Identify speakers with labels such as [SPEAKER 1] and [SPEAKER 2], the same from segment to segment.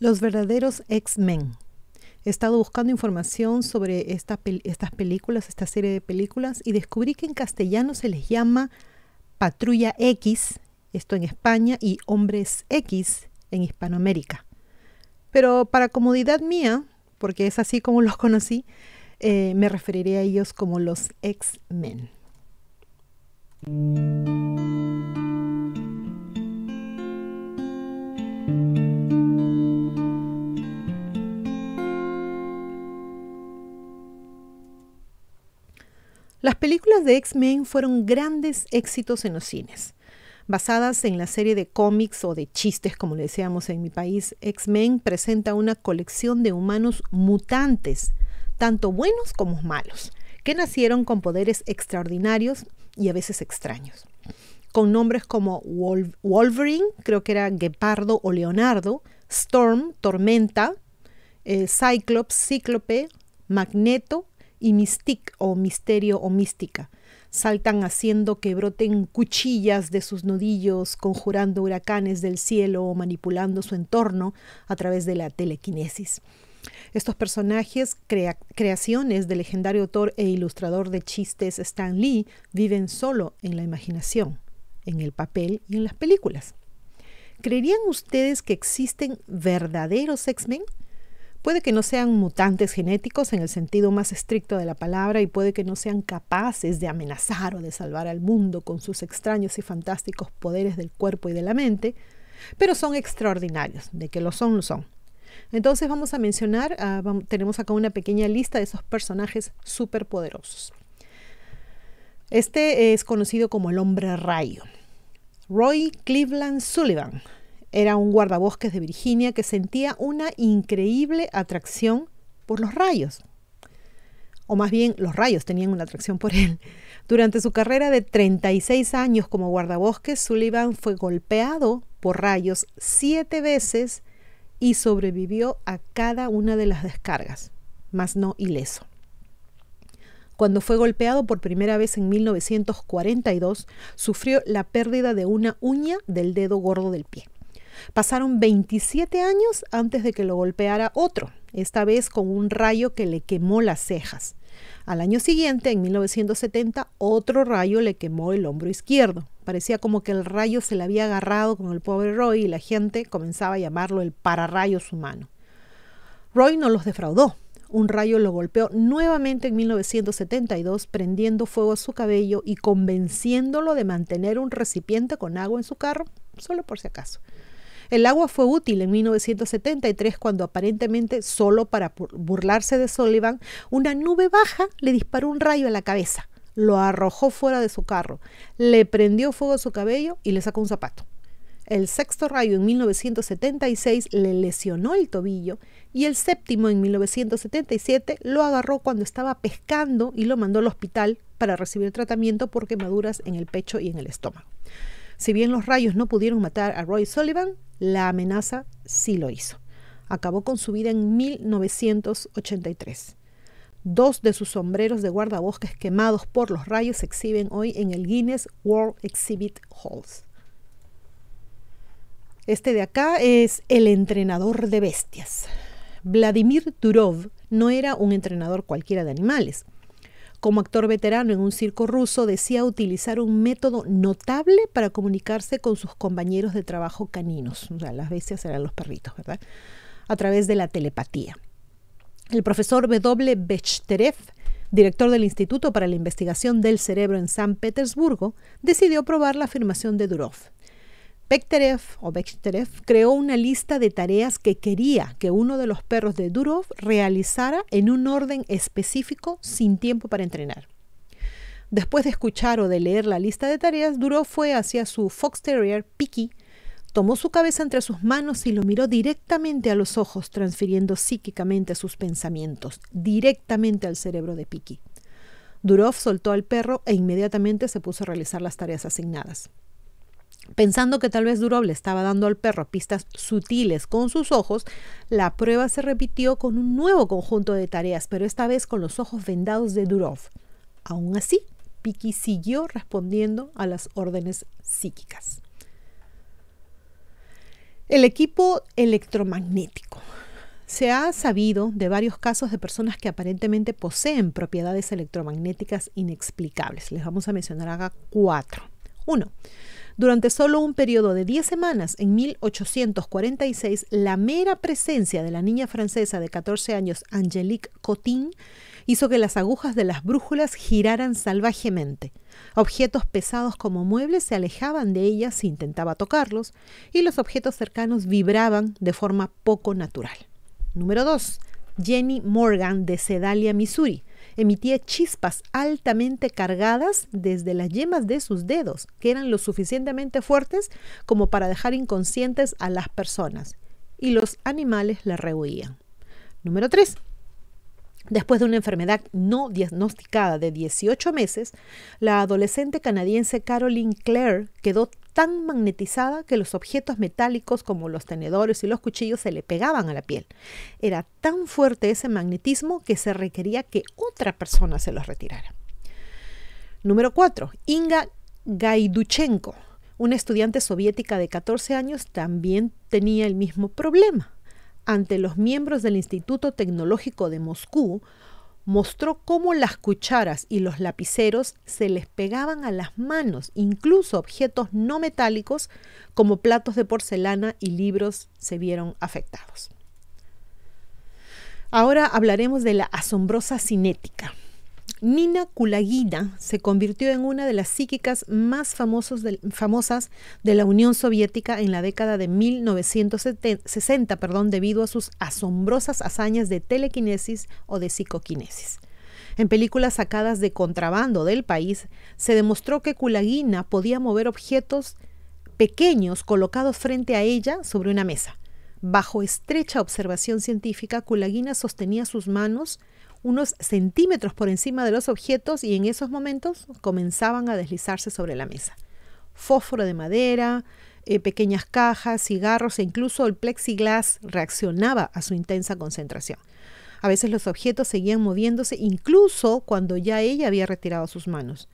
[SPEAKER 1] Los verdaderos X-Men. He estado buscando información sobre estas películas, esta serie de películas, y descubrí que en castellano se les llama Patrulla X, esto en España, y Hombres X en Hispanoamérica. Pero para comodidad mía, porque es así como los conocí, eh, me referiré a ellos como los X-Men. Las películas de X-Men fueron grandes éxitos en los cines. Basadas en la serie de cómics o de chistes, como le decíamos en mi país, X-Men presenta una colección de humanos mutantes, tanto buenos como malos, que nacieron con poderes extraordinarios y a veces extraños. Con nombres como Wolverine, creo que era Guepardo o Leonardo, Storm, Tormenta, eh, Cyclops, Cíclope, Magneto, y mystique o misterio o mística. Saltan haciendo que broten cuchillas de sus nudillos, conjurando huracanes del cielo o manipulando su entorno a través de la telequinesis. Estos personajes, creaciones del legendario autor e ilustrador de chistes Stan Lee, viven solo en la imaginación, en el papel y en las películas. ¿Creerían ustedes que existen verdaderos X-Men? Puede que no sean mutantes genéticos en el sentido más estricto de la palabra y puede que no sean capaces de amenazar o de salvar al mundo con sus extraños y fantásticos poderes del cuerpo y de la mente, pero son extraordinarios, de que lo son, lo son. Entonces vamos a mencionar, ah, tenemos acá una pequeña lista de esos personajes superpoderosos. Este es conocido como el hombre rayo. Roy Cleveland Sullivan era un guardabosques de Virginia que sentía una increíble atracción por los rayos. O más bien, los rayos tenían una atracción por él. Durante su carrera de 36 años como guardabosques, Sullivan fue golpeado por rayos siete veces y sobrevivió a cada una de las descargas, mas no ileso. Cuando fue golpeado por primera vez en 1942, sufrió la pérdida de una uña del dedo gordo del pie. Pasaron 27 años antes de que lo golpeara otro, esta vez con un rayo que le quemó las cejas. Al año siguiente, en 1970, otro rayo le quemó el hombro izquierdo. Parecía como que el rayo se le había agarrado con el pobre Roy y la gente comenzaba a llamarlo el pararrayos humano. Roy no los defraudó. Un rayo lo golpeó nuevamente en 1972, prendiendo fuego a su cabello y convenciéndolo de mantener un recipiente con agua en su carro, solo por si acaso. El agua fue útil en 1973 cuando aparentemente, solo para burlarse de Sullivan, una nube baja le disparó un rayo a la cabeza, lo arrojó fuera de su carro, le prendió fuego a su cabello y le sacó un zapato. El sexto rayo en 1976 le lesionó el tobillo y el séptimo en 1977 lo agarró cuando estaba pescando y lo mandó al hospital para recibir tratamiento por quemaduras en el pecho y en el estómago. Si bien los rayos no pudieron matar a Roy Sullivan, la amenaza sí lo hizo. Acabó con su vida en 1983. Dos de sus sombreros de guardabosques quemados por los rayos se exhiben hoy en el Guinness World Exhibit Halls. Este de acá es el entrenador de bestias. Vladimir Durov no era un entrenador cualquiera de animales. Como actor veterano en un circo ruso, decía utilizar un método notable para comunicarse con sus compañeros de trabajo caninos, o sea, las bestias eran los perritos, ¿verdad? A través de la telepatía. El profesor W. Bechterev, director del Instituto para la Investigación del Cerebro en San Petersburgo, decidió probar la afirmación de Durov. Bechterev, o creó una lista de tareas que quería que uno de los perros de Durov realizara en un orden específico sin tiempo para entrenar. Después de escuchar o de leer la lista de tareas, Durov fue hacia su fox terrier, Piki, tomó su cabeza entre sus manos y lo miró directamente a los ojos, transfiriendo psíquicamente sus pensamientos, directamente al cerebro de Piki. Durov soltó al perro e inmediatamente se puso a realizar las tareas asignadas. Pensando que tal vez Durov le estaba dando al perro pistas sutiles con sus ojos, la prueba se repitió con un nuevo conjunto de tareas, pero esta vez con los ojos vendados de Durov. Aún así, Piki siguió respondiendo a las órdenes psíquicas. El equipo electromagnético. Se ha sabido de varios casos de personas que aparentemente poseen propiedades electromagnéticas inexplicables. Les vamos a mencionar acá cuatro. Uno, durante solo un periodo de 10 semanas, en 1846, la mera presencia de la niña francesa de 14 años, Angélique Cotin, hizo que las agujas de las brújulas giraran salvajemente. Objetos pesados como muebles se alejaban de ella si intentaba tocarlos y los objetos cercanos vibraban de forma poco natural. Número 2. Jenny Morgan de Sedalia, Missouri emitía chispas altamente cargadas desde las yemas de sus dedos, que eran lo suficientemente fuertes como para dejar inconscientes a las personas, y los animales la rehuían. Número 3. Después de una enfermedad no diagnosticada de 18 meses, la adolescente canadiense Caroline Clare quedó tan magnetizada que los objetos metálicos como los tenedores y los cuchillos se le pegaban a la piel. Era tan fuerte ese magnetismo que se requería que otra persona se los retirara. Número 4. Inga Gaiduchenko, una estudiante soviética de 14 años, también tenía el mismo problema. Ante los miembros del Instituto Tecnológico de Moscú, mostró cómo las cucharas y los lapiceros se les pegaban a las manos, incluso objetos no metálicos como platos de porcelana y libros se vieron afectados. Ahora hablaremos de la asombrosa cinética. Nina Kulagina se convirtió en una de las psíquicas más famosas de la Unión Soviética en la década de 1960 perdón, debido a sus asombrosas hazañas de telequinesis o de psicoquinesis. En películas sacadas de contrabando del país, se demostró que Kulagina podía mover objetos pequeños colocados frente a ella sobre una mesa. Bajo estrecha observación científica, Kulagina sostenía sus manos unos centímetros por encima de los objetos y en esos momentos comenzaban a deslizarse sobre la mesa. Fósforo de madera, eh, pequeñas cajas, cigarros e incluso el plexiglas reaccionaba a su intensa concentración. A veces los objetos seguían moviéndose incluso cuando ya ella había retirado sus manos.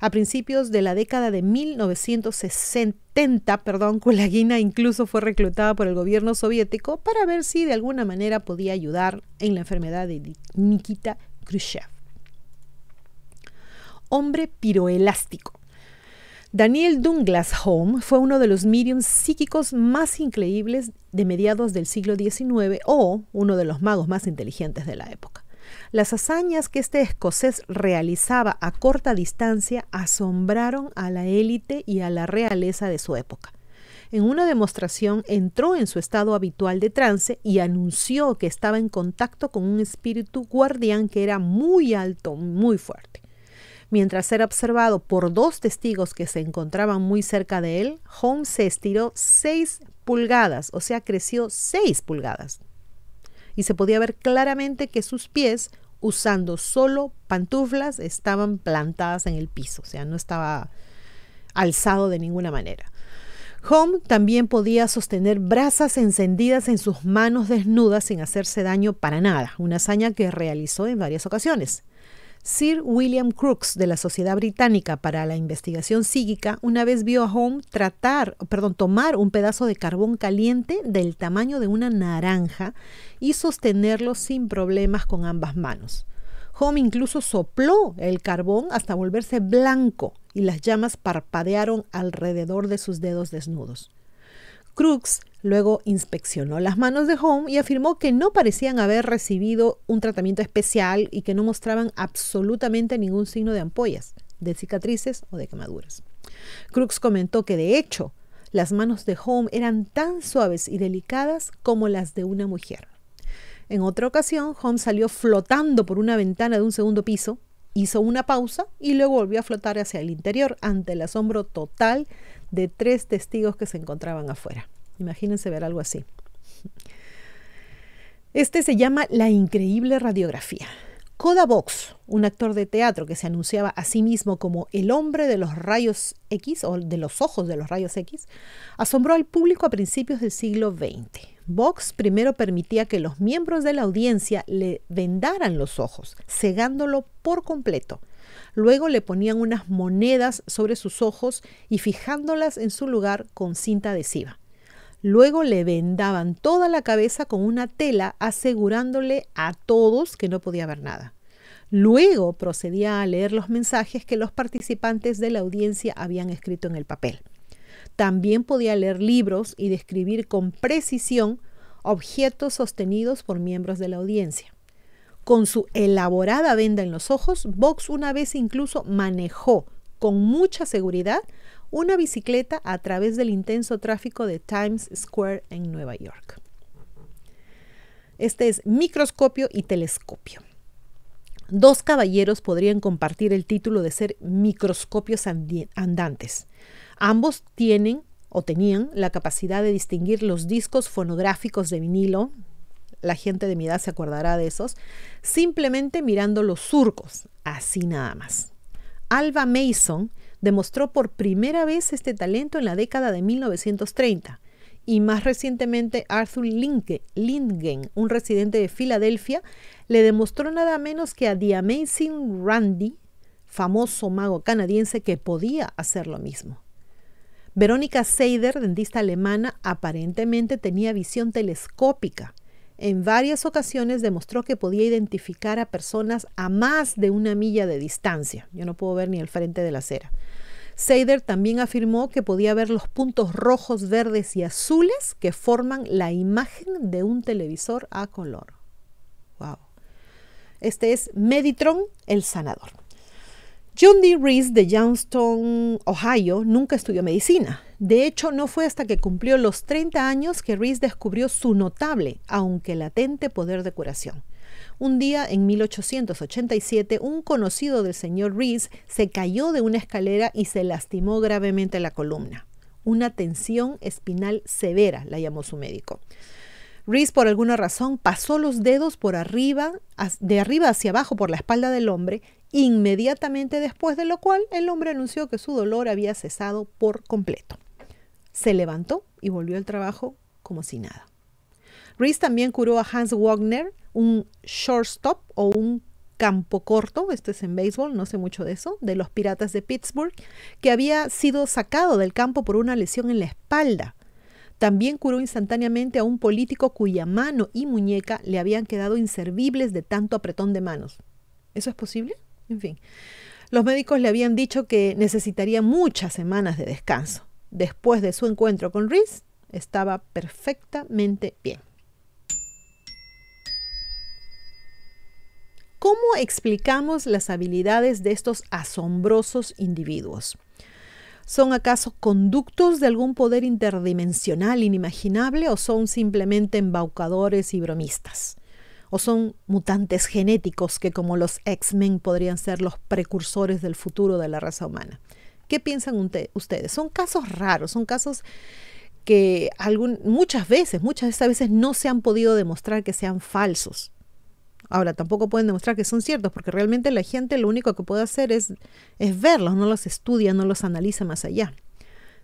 [SPEAKER 1] A principios de la década de 1960, perdón, Kulagina incluso fue reclutada por el gobierno soviético para ver si de alguna manera podía ayudar en la enfermedad de Nikita Khrushchev. Hombre piroelástico. Daniel Douglas Home fue uno de los mediums psíquicos más increíbles de mediados del siglo XIX o uno de los magos más inteligentes de la época. Las hazañas que este escocés realizaba a corta distancia asombraron a la élite y a la realeza de su época. En una demostración entró en su estado habitual de trance y anunció que estaba en contacto con un espíritu guardián que era muy alto, muy fuerte. Mientras era observado por dos testigos que se encontraban muy cerca de él, Holmes se estiró 6 pulgadas, o sea, creció 6 pulgadas y se podía ver claramente que sus pies, usando solo pantuflas, estaban plantadas en el piso, o sea, no estaba alzado de ninguna manera. Home también podía sostener brasas encendidas en sus manos desnudas sin hacerse daño para nada, una hazaña que realizó en varias ocasiones. Sir William Crookes de la Sociedad Británica para la Investigación Psíquica una vez vio a Home tratar, tomar un pedazo de carbón caliente del tamaño de una naranja y sostenerlo sin problemas con ambas manos. Home incluso sopló el carbón hasta volverse blanco y las llamas parpadearon alrededor de sus dedos desnudos. Crooks luego inspeccionó las manos de Home y afirmó que no parecían haber recibido un tratamiento especial y que no mostraban absolutamente ningún signo de ampollas, de cicatrices o de quemaduras. Crooks comentó que de hecho las manos de Home eran tan suaves y delicadas como las de una mujer. En otra ocasión, Home salió flotando por una ventana de un segundo piso, hizo una pausa y luego volvió a flotar hacia el interior ante el asombro total de tres testigos que se encontraban afuera. Imagínense ver algo así. Este se llama La increíble radiografía. Coda Box, un actor de teatro que se anunciaba a sí mismo como el hombre de los rayos X o de los ojos de los rayos X, asombró al público a principios del siglo XX. Box primero permitía que los miembros de la audiencia le vendaran los ojos, cegándolo por completo. Luego le ponían unas monedas sobre sus ojos y fijándolas en su lugar con cinta adhesiva. Luego le vendaban toda la cabeza con una tela asegurándole a todos que no podía ver nada. Luego procedía a leer los mensajes que los participantes de la audiencia habían escrito en el papel. También podía leer libros y describir con precisión objetos sostenidos por miembros de la audiencia. Con su elaborada venda en los ojos, Vox una vez incluso manejó con mucha seguridad una bicicleta a través del intenso tráfico de Times Square en Nueva York. Este es microscopio y telescopio. Dos caballeros podrían compartir el título de ser microscopios andantes. Ambos tienen o tenían la capacidad de distinguir los discos fonográficos de vinilo, la gente de mi edad se acordará de esos, simplemente mirando los surcos, así nada más. Alba Mason demostró por primera vez este talento en la década de 1930 y más recientemente Arthur Lindgen, un residente de Filadelfia, le demostró nada menos que a The Amazing Randy, famoso mago canadiense, que podía hacer lo mismo. Verónica Seider, dentista alemana, aparentemente tenía visión telescópica en varias ocasiones demostró que podía identificar a personas a más de una milla de distancia. Yo no puedo ver ni el frente de la acera. Seider también afirmó que podía ver los puntos rojos, verdes y azules que forman la imagen de un televisor a color. Wow. Este es Meditron el sanador. John D. Reese de Youngstown, Ohio, nunca estudió medicina. De hecho, no fue hasta que cumplió los 30 años que Reese descubrió su notable, aunque latente, poder de curación. Un día, en 1887, un conocido del señor Reese se cayó de una escalera y se lastimó gravemente la columna. Una tensión espinal severa, la llamó su médico. Reese, por alguna razón, pasó los dedos por arriba, de arriba hacia abajo por la espalda del hombre inmediatamente después de lo cual el hombre anunció que su dolor había cesado por completo. Se levantó y volvió al trabajo como si nada. Reese también curó a Hans Wagner, un shortstop o un campo corto, esto es en béisbol, no sé mucho de eso, de los Piratas de Pittsburgh, que había sido sacado del campo por una lesión en la espalda. También curó instantáneamente a un político cuya mano y muñeca le habían quedado inservibles de tanto apretón de manos. ¿Eso es posible? En fin, los médicos le habían dicho que necesitaría muchas semanas de descanso. Después de su encuentro con Rhys, estaba perfectamente bien. ¿Cómo explicamos las habilidades de estos asombrosos individuos? ¿Son acaso conductos de algún poder interdimensional inimaginable o son simplemente embaucadores y bromistas? o son mutantes genéticos que como los X-Men podrían ser los precursores del futuro de la raza humana. ¿Qué piensan ustedes? Son casos raros, son casos que muchas veces, muchas de estas veces no se han podido demostrar que sean falsos. Ahora, tampoco pueden demostrar que son ciertos, porque realmente la gente lo único que puede hacer es, es verlos, no los estudia, no los analiza más allá.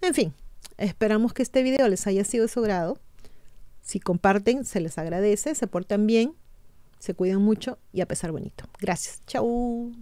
[SPEAKER 1] En fin, esperamos que este video les haya sido de su grado. Si comparten, se les agradece, se portan bien, se cuidan mucho y a pesar bonito. Gracias. Chau.